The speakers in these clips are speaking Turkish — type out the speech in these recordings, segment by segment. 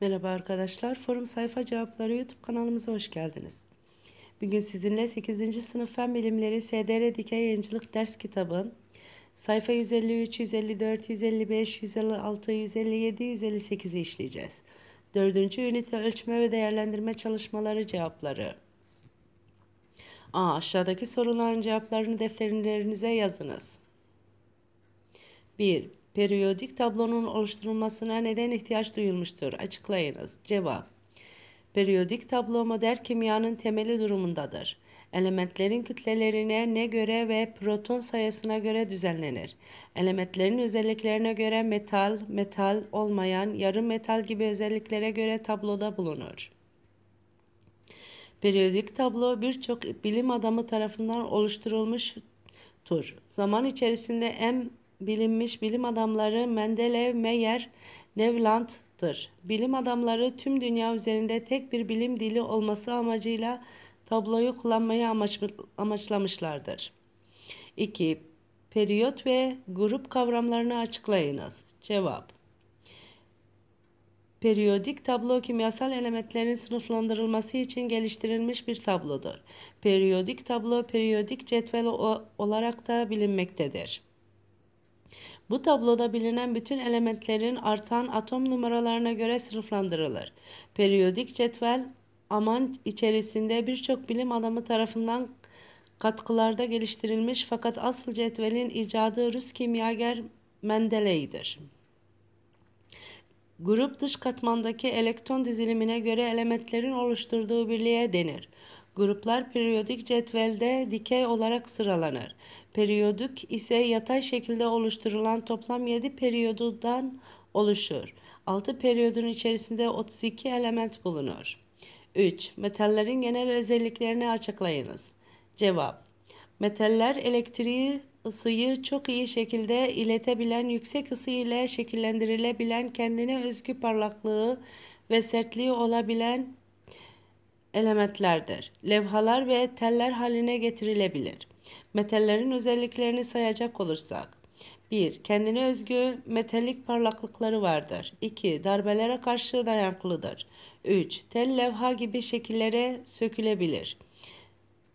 Merhaba arkadaşlar, Forum Sayfa Cevapları YouTube kanalımıza hoş geldiniz. Bugün sizinle 8. sınıf fen bilimleri SDR Dikey Yayıncılık ders kitabı sayfa 153, 154, 155, 156, 157, 158'i işleyeceğiz. 4. ünite ölçme ve değerlendirme çalışmaları cevapları. A. Aşağıdaki soruların cevaplarını defterlerinize yazınız. 1 periyodik tablonun oluşturulmasına neden ihtiyaç duyulmuştur? Açıklayınız. Cevap. Periyodik tablo modern kimyanın temeli durumundadır. Elementlerin kütlelerine ne göre ve proton sayısına göre düzenlenir. Elementlerin özelliklerine göre metal, metal olmayan, yarım metal gibi özelliklere göre tabloda bulunur. Periyodik tablo birçok bilim adamı tarafından oluşturulmuştur. Zaman içerisinde en bilinmiş bilim adamları Mendeleev, Meyer, Nevland'dır. Bilim adamları tüm dünya üzerinde tek bir bilim dili olması amacıyla tabloyu kullanmayı amaç, amaçlamışlardır. 2. Periyot ve grup kavramlarını açıklayınız. Cevap Periyodik tablo kimyasal elementlerin sınıflandırılması için geliştirilmiş bir tablodur. Periyodik tablo periyodik cetvel olarak da bilinmektedir. Bu tabloda bilinen bütün elementlerin artan atom numaralarına göre sınıflandırılır. Periyodik cetvel aman içerisinde birçok bilim adamı tarafından katkılarda geliştirilmiş fakat asıl cetvelin icadı Rus kimyager Mendeley'dir. Grup dış katmandaki elektron dizilimine göre elementlerin oluşturduğu birliğe denir. Gruplar periyodik cetvelde dikey olarak sıralanır. Periyodik ise yatay şekilde oluşturulan toplam 7 periyodudan oluşur. 6 periyodun içerisinde 32 element bulunur. 3. Metallerin genel özelliklerini açıklayınız. Cevap Metaller elektriği ısıyı çok iyi şekilde iletebilen, yüksek ısı ile şekillendirilebilen, kendine özgü parlaklığı ve sertliği olabilen elementlerdir. Levhalar ve teller haline getirilebilir. Metallerin özelliklerini sayacak olursak 1. Kendine özgü metalik parlaklıkları vardır. 2. Darbelere karşı dayanıklıdır. 3. Tel levha gibi şekillere sökülebilir.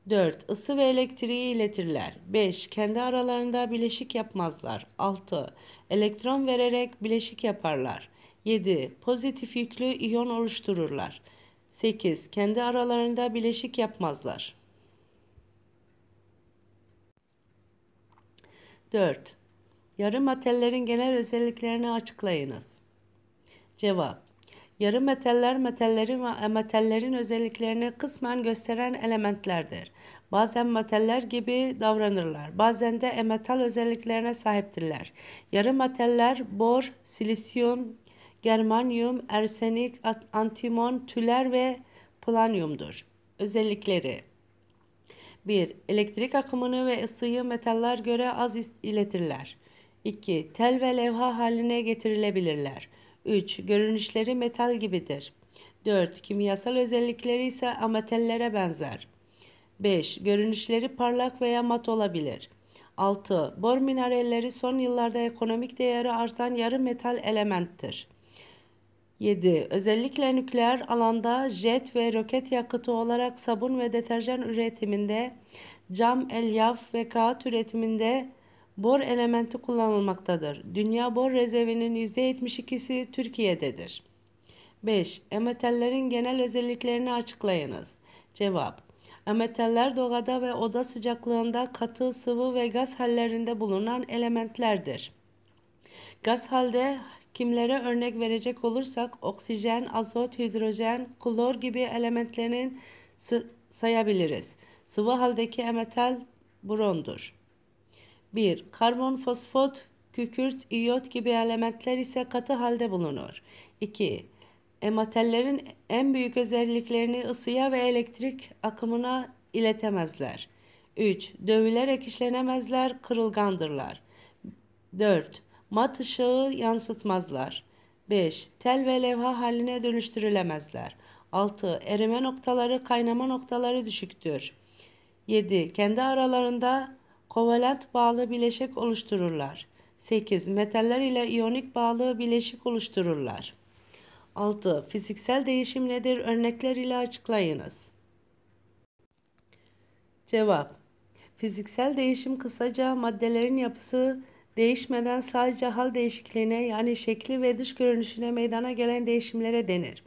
4. Isı ve elektriği iletirler. 5. Kendi aralarında bileşik yapmazlar. 6. Elektron vererek bileşik yaparlar. 7. Pozitif yüklü iyon oluştururlar. 8. Kendi aralarında bileşik yapmazlar. 4. Yarım metallerin genel özelliklerini açıklayınız. Cevap. Yarı metaller metallerin ve metallerin özelliklerini kısmen gösteren elementlerdir. Bazen metaller gibi davranırlar. Bazen de emetal özelliklerine sahiptirler. Yarı metaller bor, silisyum, germanyum, ersenik, antimon, tüler ve planyumdur. Özellikleri 1. Elektrik akımını ve ısıyı metaller göre az iletirler. 2. Tel ve levha haline getirilebilirler. 3. Görünüşleri metal gibidir. 4. Kimyasal özellikleri ise ametallere benzer. 5. Görünüşleri parlak veya mat olabilir. 6. Bor mineralleri son yıllarda ekonomik değeri artan yarı metal elementtir. 7. Özellikle nükleer alanda jet ve roket yakıtı olarak sabun ve deterjan üretiminde, cam, elyaf ve kağıt üretiminde bor elementi kullanılmaktadır. Dünya bor rezervinin %72'si Türkiye'dedir. 5. Emetellerin genel özelliklerini açıklayınız. Cevap Emeteller doğada ve oda sıcaklığında katı, sıvı ve gaz hallerinde bulunan elementlerdir. Gaz halde Kimlere örnek verecek olursak oksijen, azot, hidrojen, klor gibi elementlerin sayabiliriz. Sıvı haldeki metal brondur. 1. Karbon, fosfot, kükürt, iyot gibi elementler ise katı halde bulunur. 2. Emetallerin en büyük özelliklerini ısıya ve elektrik akımına iletemezler. 3. Dövülerek işlenemezler, kırılgandırlar. 4 mat ışığı yansıtmazlar. 5. Tel ve levha haline dönüştürülemezler. 6. Erime noktaları kaynama noktaları düşüktür. 7. Kendi aralarında kovalent bağlı bileşik oluştururlar. 8. Metaller ile iyonik bağlı bileşik oluştururlar. 6. Fiziksel değişim nedir? Örnekler ile açıklayınız. Cevap Fiziksel değişim kısaca maddelerin yapısı değişmeden sadece hal değişikliğine yani şekli ve dış görünüşüne meydana gelen değişimlere denir.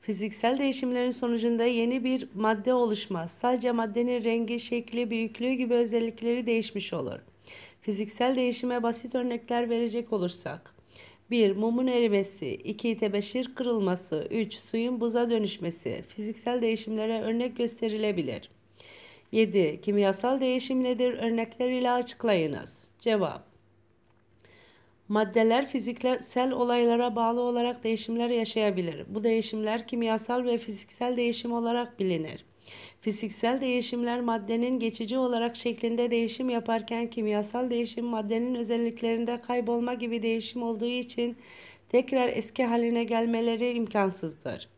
Fiziksel değişimlerin sonucunda yeni bir madde oluşmaz. Sadece maddenin rengi, şekli, büyüklüğü gibi özellikleri değişmiş olur. Fiziksel değişime basit örnekler verecek olursak. 1. Mumun erimesi 2. Tebeşir kırılması 3. Suyun buza dönüşmesi fiziksel değişimlere örnek gösterilebilir. 7. Kimyasal değişim nedir? Örnekler ile açıklayınız. Cevap Maddeler fiziksel olaylara bağlı olarak değişimler yaşayabilir. Bu değişimler kimyasal ve fiziksel değişim olarak bilinir. Fiziksel değişimler maddenin geçici olarak şeklinde değişim yaparken kimyasal değişim maddenin özelliklerinde kaybolma gibi değişim olduğu için tekrar eski haline gelmeleri imkansızdır.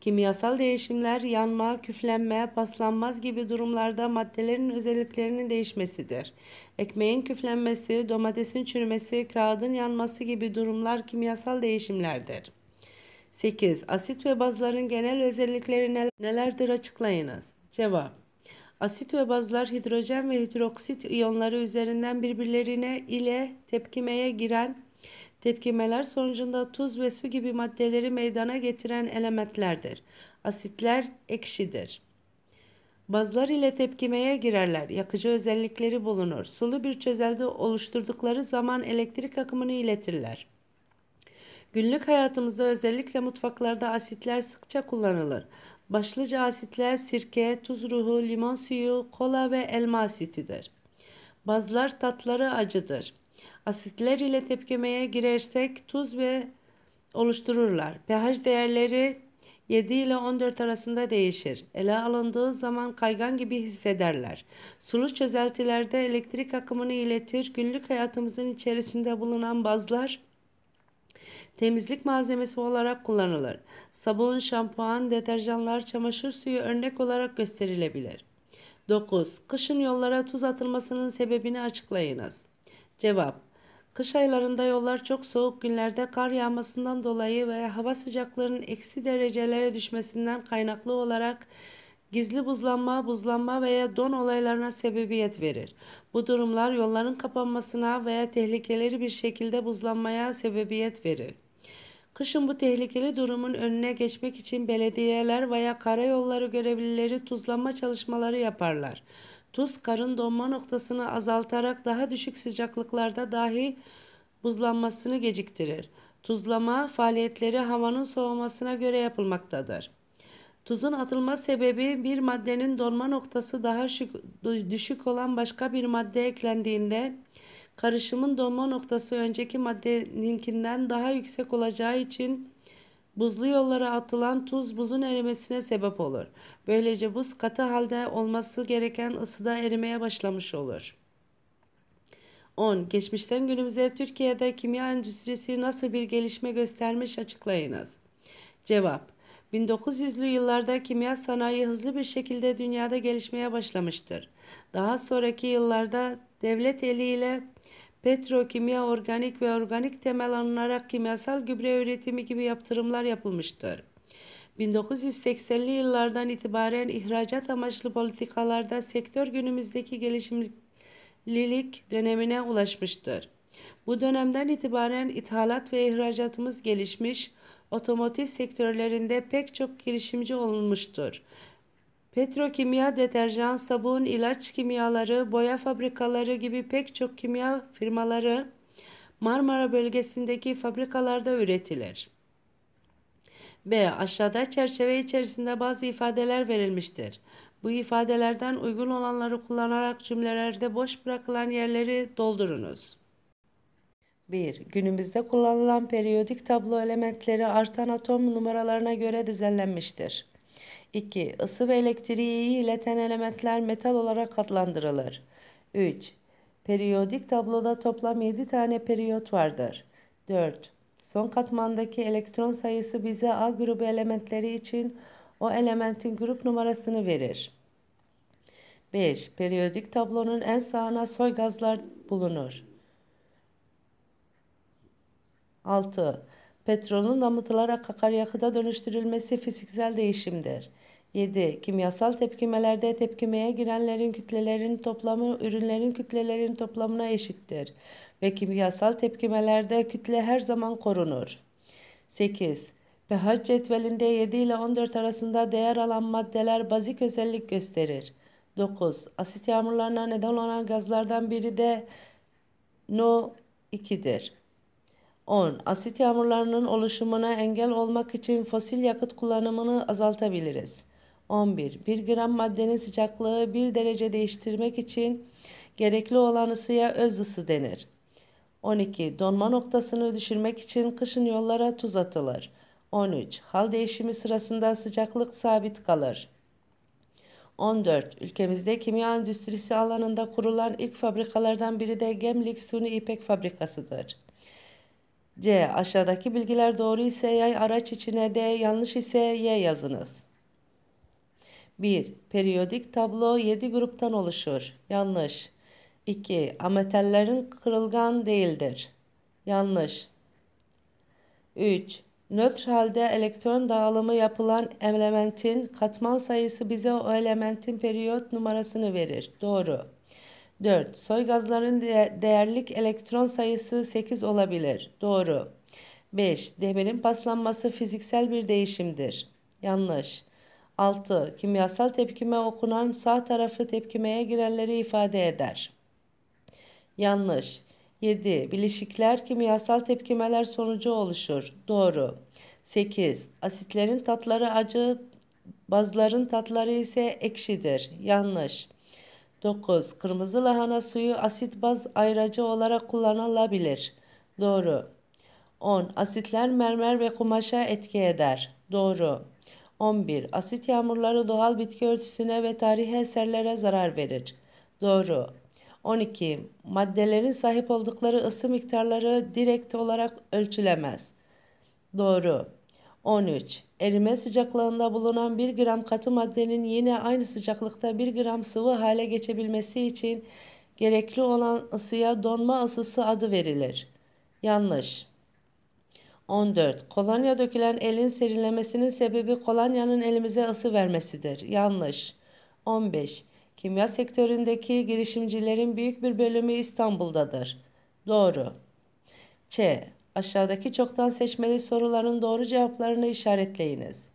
Kimyasal değişimler yanma, küflenme, paslanmaz gibi durumlarda maddelerin özelliklerinin değişmesidir. Ekmeğin küflenmesi, domatesin çürümesi, kağıdın yanması gibi durumlar kimyasal değişimlerdir. 8. Asit ve bazların genel özellikleri nelerdir açıklayınız? Cevap Asit ve bazlar hidrojen ve hidroksit iyonları üzerinden birbirlerine ile tepkimeye giren Tepkimeler sonucunda tuz ve su gibi maddeleri meydana getiren elementlerdir. Asitler ekşidir. Bazlar ile tepkimeye girerler. Yakıcı özellikleri bulunur. Sulu bir çözelde oluşturdukları zaman elektrik akımını iletirler. Günlük hayatımızda özellikle mutfaklarda asitler sıkça kullanılır. Başlıca asitler sirke, tuz ruhu, limon suyu, kola ve elma asitidir. Bazlar tatları acıdır. Asitler ile tepkimeye girersek tuz ve oluştururlar. pH değerleri 7 ile 14 arasında değişir. Ele alındığı zaman kaygan gibi hissederler. Sulu çözeltilerde elektrik akımını iletir. Günlük hayatımızın içerisinde bulunan bazlar temizlik malzemesi olarak kullanılır. Sabun, şampuan, deterjanlar, çamaşır suyu örnek olarak gösterilebilir. 9. Kışın yollara tuz atılmasının sebebini açıklayınız. Cevap Kış aylarında yollar çok soğuk günlerde kar yağmasından dolayı veya hava sıcaklarının eksi derecelere düşmesinden kaynaklı olarak gizli buzlanma, buzlanma veya don olaylarına sebebiyet verir. Bu durumlar yolların kapanmasına veya tehlikeleri bir şekilde buzlanmaya sebebiyet verir. Kışın bu tehlikeli durumun önüne geçmek için belediyeler veya karayolları görevlileri tuzlanma çalışmaları yaparlar. Tuz karın donma noktasını azaltarak daha düşük sıcaklıklarda dahi buzlanmasını geciktirir. Tuzlama faaliyetleri havanın soğumasına göre yapılmaktadır. Tuzun atılma sebebi bir maddenin donma noktası daha düşük olan başka bir madde eklendiğinde karışımın donma noktası önceki maddeninkinden daha yüksek olacağı için Buzlu yollara atılan tuz buzun erimesine sebep olur. Böylece buz katı halde olması gereken ısıda erimeye başlamış olur. 10. Geçmişten günümüze Türkiye'de kimya endüstrisi nasıl bir gelişme göstermiş açıklayınız. Cevap 1900'lü yıllarda kimya sanayi hızlı bir şekilde dünyada gelişmeye başlamıştır. Daha sonraki yıllarda devlet eliyle petrokimya, organik ve organik temel alınarak kimyasal gübre üretimi gibi yaptırımlar yapılmıştır. 1980'li yıllardan itibaren ihracat amaçlı politikalarda sektör günümüzdeki gelişimlilik dönemine ulaşmıştır. Bu dönemden itibaren ithalat ve ihracatımız gelişmiş, otomotiv sektörlerinde pek çok girişimci olmuştur. Petrokimya, deterjan, sabun, ilaç kimyaları, boya fabrikaları gibi pek çok kimya firmaları Marmara bölgesindeki fabrikalarda üretilir. B. Aşağıda çerçeve içerisinde bazı ifadeler verilmiştir. Bu ifadelerden uygun olanları kullanarak cümlelerde boş bırakılan yerleri doldurunuz. 1. Günümüzde kullanılan periyodik tablo elementleri artan atom numaralarına göre düzenlenmiştir. 2. Isı ve elektriği ileten elementler metal olarak adlandırılır. 3. Periyodik tabloda toplam 7 tane periyot vardır. 4. Son katmandaki elektron sayısı bize A grubu elementleri için o elementin grup numarasını verir. 5. Periyodik tablonun en sağına soy gazlar bulunur. 6. Petrolün damıtılarak akaryakıda dönüştürülmesi fiziksel değişimdir. 7. Kimyasal tepkimelerde tepkimeye girenlerin kütlelerinin toplamı ürünlerin kütlelerinin toplamına eşittir ve kimyasal tepkimelerde kütle her zaman korunur. 8. pH cetvelinde 7 ile 14 arasında değer alan maddeler bazik özellik gösterir. 9. Asit yağmurlarına neden olan gazlardan biri de NO2'dir. 10. Asit yağmurlarının oluşumuna engel olmak için fosil yakıt kullanımını azaltabiliriz. 11. Bir gram maddenin sıcaklığı 1 derece değiştirmek için gerekli olan ısıya öz ısı denir. 12. Donma noktasını düşürmek için kışın yollara tuz atılır. 13. Hal değişimi sırasında sıcaklık sabit kalır. 14. Ülkemizde kimya endüstrisi alanında kurulan ilk fabrikalardan biri de Gemlik Suni İpek Fabrikası'dır. C. Aşağıdaki bilgiler doğru ise yay araç içine D, yanlış ise Y yazınız. 1. Periyodik tablo 7 gruptan oluşur. Yanlış. 2. Ametallerin kırılgan değildir. Yanlış. 3. Nötr halde elektron dağılımı yapılan elementin katman sayısı bize o elementin periyot numarasını verir. Doğru. 4. Soy gazların değerlik elektron sayısı 8 olabilir. Doğru. 5. Demirin paslanması fiziksel bir değişimdir. Yanlış. 6. Kimyasal tepkime okunan sağ tarafı tepkimeye girenleri ifade eder. Yanlış. 7. Bileşikler kimyasal tepkimeler sonucu oluşur. Doğru. 8. Asitlerin tatları acı, bazların tatları ise ekşidir. Yanlış. 9. Kırmızı lahana suyu asit baz ayracı olarak kullanılabilir. Doğru. 10. Asitler mermer ve kumaşa etki eder. Doğru. 11. Asit yağmurları doğal bitki örtüsüne ve tarihi eserlere zarar verir. Doğru. 12. Maddelerin sahip oldukları ısı miktarları direkt olarak ölçülemez. Doğru. 13. Erime sıcaklığında bulunan 1 gram katı maddenin yine aynı sıcaklıkta 1 gram sıvı hale geçebilmesi için gerekli olan ısıya donma ısısı adı verilir. Yanlış. 14. Kolonya dökülen elin serinlemesinin sebebi kolonyanın elimize ısı vermesidir. Yanlış. 15. Kimya sektöründeki girişimcilerin büyük bir bölümü İstanbul'dadır. Doğru. Ç. Aşağıdaki çoktan seçmeli soruların doğru cevaplarını işaretleyiniz.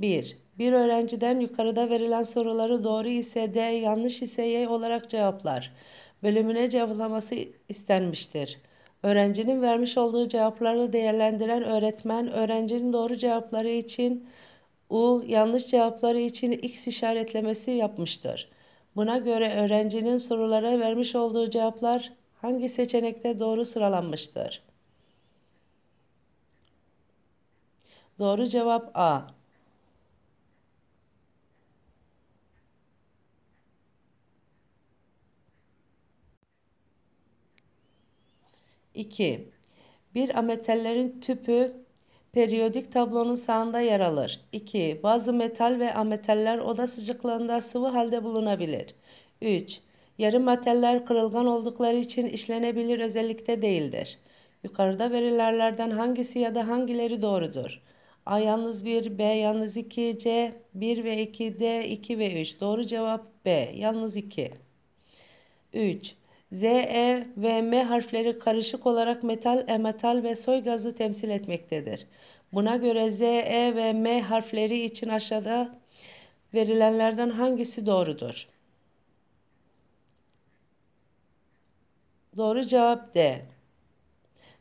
1. Bir öğrenciden yukarıda verilen soruları doğru ise D, yanlış ise Y olarak cevaplar. Bölümüne cevaplaması istenmiştir. Öğrencinin vermiş olduğu cevapları değerlendiren öğretmen, öğrencinin doğru cevapları için U, yanlış cevapları için X işaretlemesi yapmıştır. Buna göre öğrencinin sorulara vermiş olduğu cevaplar hangi seçenekte doğru sıralanmıştır? Doğru cevap A. 2. Bir ametallerin tüpü periyodik tablonun sağında yer alır. 2. Bazı metal ve ametaller oda sıcaklığında sıvı halde bulunabilir. 3. Yarım metaller kırılgan oldukları için işlenebilir özellikte değildir. Yukarıda verilerlerden hangisi ya da hangileri doğrudur? A yalnız 1, B yalnız 2, C 1 ve 2, D 2 ve 3. Doğru cevap B yalnız 2. 3. Z, E ve M harfleri karışık olarak metal, emetal ve soy gazı temsil etmektedir. Buna göre Z, E ve M harfleri için aşağıda verilenlerden hangisi doğrudur? Doğru cevap D.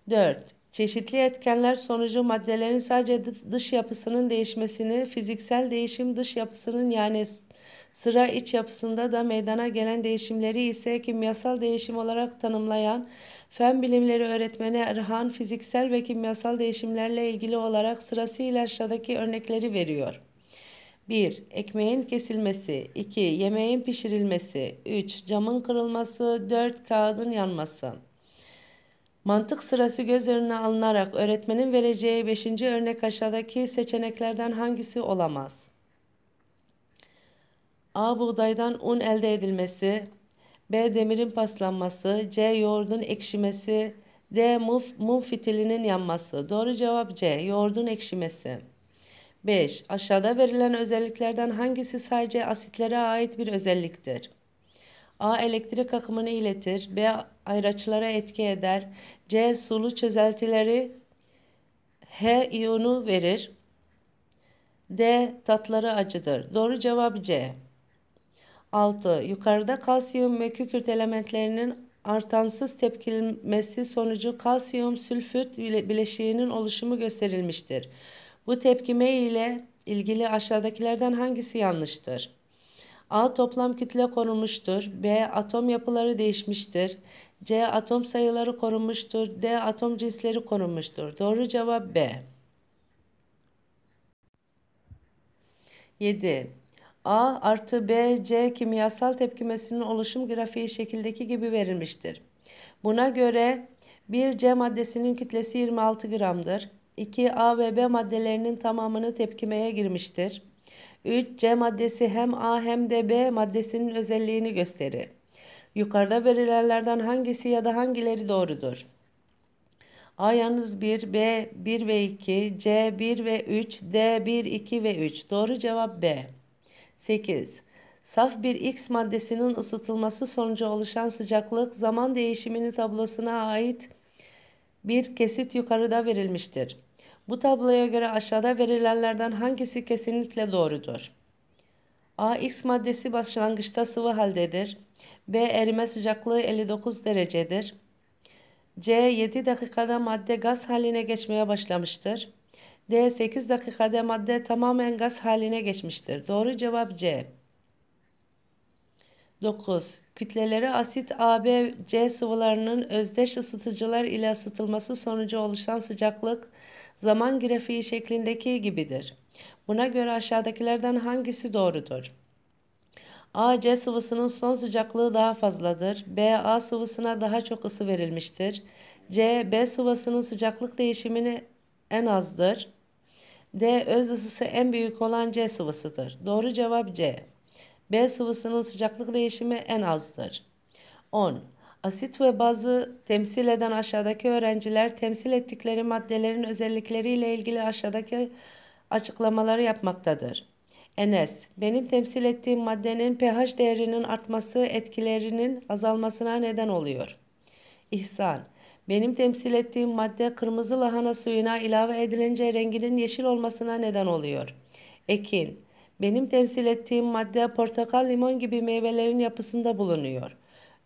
4. Çeşitli etkenler sonucu maddelerin sadece dış yapısının değişmesini, fiziksel değişim dış yapısının yani Sıra iç yapısında da meydana gelen değişimleri ise kimyasal değişim olarak tanımlayan fen bilimleri öğretmeni Erhan fiziksel ve kimyasal değişimlerle ilgili olarak sırasıyla aşağıdaki örnekleri veriyor. 1. Ekmeğin kesilmesi 2. Yemeğin pişirilmesi 3. Camın kırılması 4. Kağıdın yanması Mantık sırası göz önüne alınarak öğretmenin vereceği 5. örnek aşağıdaki seçeneklerden hangisi olamaz? A. Buğdaydan un elde edilmesi. B. Demirin paslanması. C. Yoğurdun ekşimesi. D. Mum, mum fitilinin yanması. Doğru cevap C. Yoğurdun ekşimesi. 5. Aşağıda verilen özelliklerden hangisi sadece asitlere ait bir özelliktir? A. Elektrik akımını iletir. B. Ayraçlara etki eder. C. Sulu çözeltileri H. iyonu verir. D. Tatları acıdır. Doğru cevap C. 6. Yukarıda kalsiyum ve kükürt elementlerinin artansız tepkilmesi sonucu kalsiyum sülfüt bileşiğinin oluşumu gösterilmiştir. Bu tepkime ile ilgili aşağıdakilerden hangisi yanlıştır? A. Toplam kütle korunmuştur. B. Atom yapıları değişmiştir. C. Atom sayıları korunmuştur. D. Atom cinsleri korunmuştur. Doğru cevap B. 7. A artı B, C kimyasal tepkimesinin oluşum grafiği şekildeki gibi verilmiştir. Buna göre 1 C maddesinin kütlesi 26 gramdır. 2 A ve B maddelerinin tamamını tepkimeye girmiştir. 3 C maddesi hem A hem de B maddesinin özelliğini gösterir. Yukarıda verilenlerden hangisi ya da hangileri doğrudur? A yalnız 1, B 1 ve 2, C 1 ve 3, D 1, 2 ve 3. Doğru cevap B. 8. Saf bir X maddesinin ısıtılması sonucu oluşan sıcaklık zaman değişimini tablosuna ait bir kesit yukarıda verilmiştir. Bu tabloya göre aşağıda verilenlerden hangisi kesinlikle doğrudur? A. X maddesi başlangıçta sıvı haldedir. B. Erime sıcaklığı 59 derecedir. C. 7 dakikada madde gaz haline geçmeye başlamıştır. D. 8 dakikada madde tamamen gaz haline geçmiştir. Doğru cevap C. 9. Kütleleri asit A, B, C sıvılarının özdeş ısıtıcılar ile ısıtılması sonucu oluşan sıcaklık zaman grafiği şeklindeki gibidir. Buna göre aşağıdakilerden hangisi doğrudur? A, C sıvısının son sıcaklığı daha fazladır. B, A sıvısına daha çok ısı verilmiştir. C, B sıvısının sıcaklık değişimini en azdır. D. Öz ısısı en büyük olan C sıvısıdır. Doğru cevap C. B sıvısının sıcaklık değişimi en azdır. 10. Asit ve bazı temsil eden aşağıdaki öğrenciler temsil ettikleri maddelerin özellikleriyle ilgili aşağıdaki açıklamaları yapmaktadır. Enes, benim temsil ettiğim maddenin pH değerinin artması etkilerinin azalmasına neden oluyor. İhsan, benim temsil ettiğim madde kırmızı lahana suyuna ilave edilince renginin yeşil olmasına neden oluyor. Ekin Benim temsil ettiğim madde portakal, limon gibi meyvelerin yapısında bulunuyor.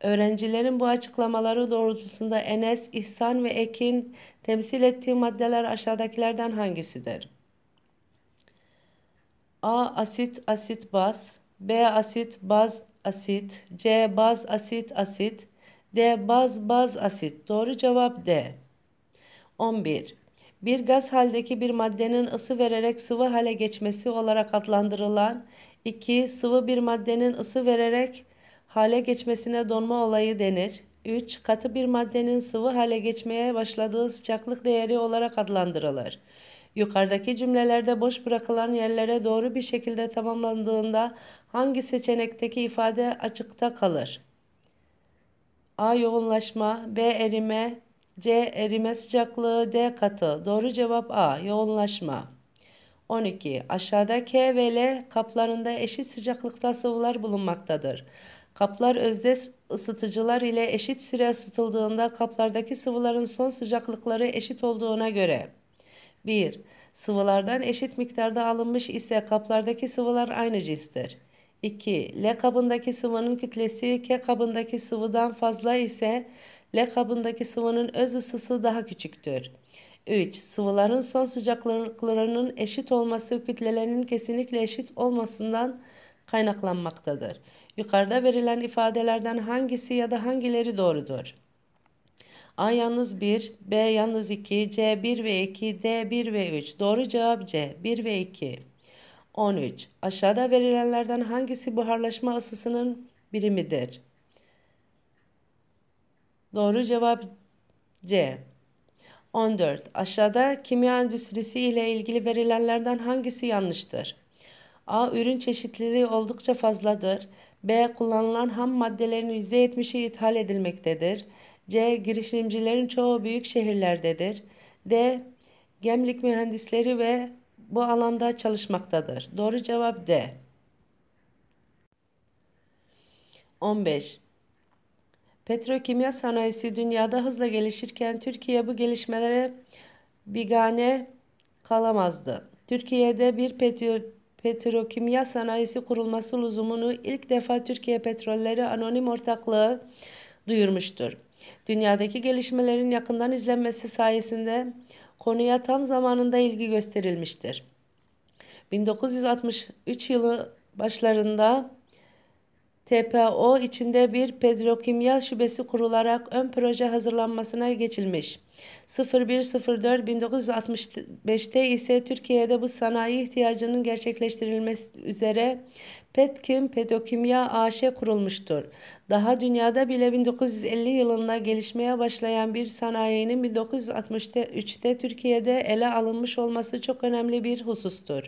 Öğrencilerin bu açıklamaları doğrultusunda Enes, İhsan ve Ekin temsil ettiği maddeler aşağıdakilerden hangisidir? A. Asit, asit, baz. B. Asit, baz, asit. C. Baz, asit, asit. D. Baz baz asit. Doğru cevap D. 11. Bir gaz haldeki bir maddenin ısı vererek sıvı hale geçmesi olarak adlandırılan 2. Sıvı bir maddenin ısı vererek hale geçmesine donma olayı denir. 3. Katı bir maddenin sıvı hale geçmeye başladığı sıcaklık değeri olarak adlandırılır. Yukarıdaki cümlelerde boş bırakılan yerlere doğru bir şekilde tamamlandığında hangi seçenekteki ifade açıkta kalır? A. Yoğunlaşma B. Erime C. Erime sıcaklığı D. Katı Doğru cevap A. Yoğunlaşma 12. Aşağıda K ve L kaplarında eşit sıcaklıkta sıvılar bulunmaktadır. Kaplar özde ısıtıcılar ile eşit süre ısıtıldığında kaplardaki sıvıların son sıcaklıkları eşit olduğuna göre 1. Sıvılardan eşit miktarda alınmış ise kaplardaki sıvılar aynı cinstir. 2. L kabındaki sıvının kütlesi K kabındaki sıvıdan fazla ise L kabındaki sıvının öz ısısı daha küçüktür. 3. Sıvıların son sıcaklıklarının eşit olması kütlelerinin kesinlikle eşit olmasından kaynaklanmaktadır. Yukarıda verilen ifadelerden hangisi ya da hangileri doğrudur? A yalnız 1, B yalnız 2, C 1 ve 2, D 1 ve 3. Doğru cevap C 1 ve 2. 13. Aşağıda verilenlerden hangisi buharlaşma ısısının birimidir? Doğru cevap C. 14. Aşağıda kimya endüstrisi ile ilgili verilenlerden hangisi yanlıştır? A. Ürün çeşitliliği oldukça fazladır. B. Kullanılan ham maddelerin %70'i ithal edilmektedir. C. Girişimcilerin çoğu büyük şehirlerdedir. D. Gemlik mühendisleri ve bu alanda çalışmaktadır. Doğru cevap D. 15. Petrokimya sanayisi dünyada hızla gelişirken Türkiye bu gelişmelere bigane kalamazdı. Türkiye'de bir petro, petrokimya sanayisi kurulması lüzumunu ilk defa Türkiye Petrolleri Anonim Ortaklığı duyurmuştur. Dünyadaki gelişmelerin yakından izlenmesi sayesinde konuya tam zamanında ilgi gösterilmiştir. 1963 yılı başlarında TPO içinde bir petrokimya şubesi kurularak ön proje hazırlanmasına geçilmiş. 01.04.1965'te ise Türkiye'de bu sanayi ihtiyacının gerçekleştirilmesi üzere Petkim Petrokimya AŞ kurulmuştur. Daha dünyada bile 1950 yılında gelişmeye başlayan bir sanayinin 1963'te Türkiye'de ele alınmış olması çok önemli bir husustur.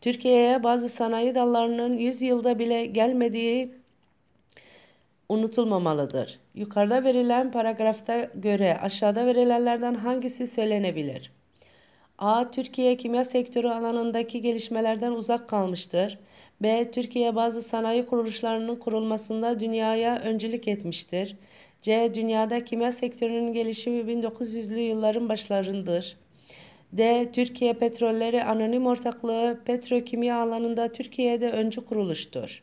Türkiye'ye bazı sanayi dallarının 100 yılda bile gelmediği unutulmamalıdır. Yukarıda verilen paragrafta göre aşağıda verilenlerden hangisi söylenebilir? A. Türkiye kimya sektörü alanındaki gelişmelerden uzak kalmıştır. B. Türkiye bazı sanayi kuruluşlarının kurulmasında dünyaya öncülük etmiştir. C. Dünyada kimya sektörünün gelişimi 1900'lü yılların başlarındır. D. Türkiye Petrolleri Anonim Ortaklığı petrokimya alanında Türkiye'de öncü kuruluştur.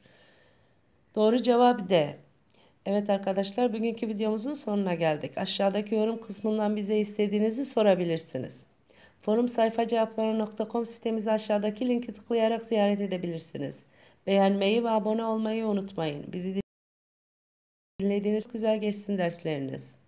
Doğru cevap D. Evet arkadaşlar bugünkü videomuzun sonuna geldik. Aşağıdaki yorum kısmından bize istediğinizi sorabilirsiniz. Forum sayfa cevapları.com sitemizi aşağıdaki linki tıklayarak ziyaret edebilirsiniz. Beğenmeyi ve abone olmayı unutmayın. Bizi dinlediğiniz güzel geçsin dersleriniz.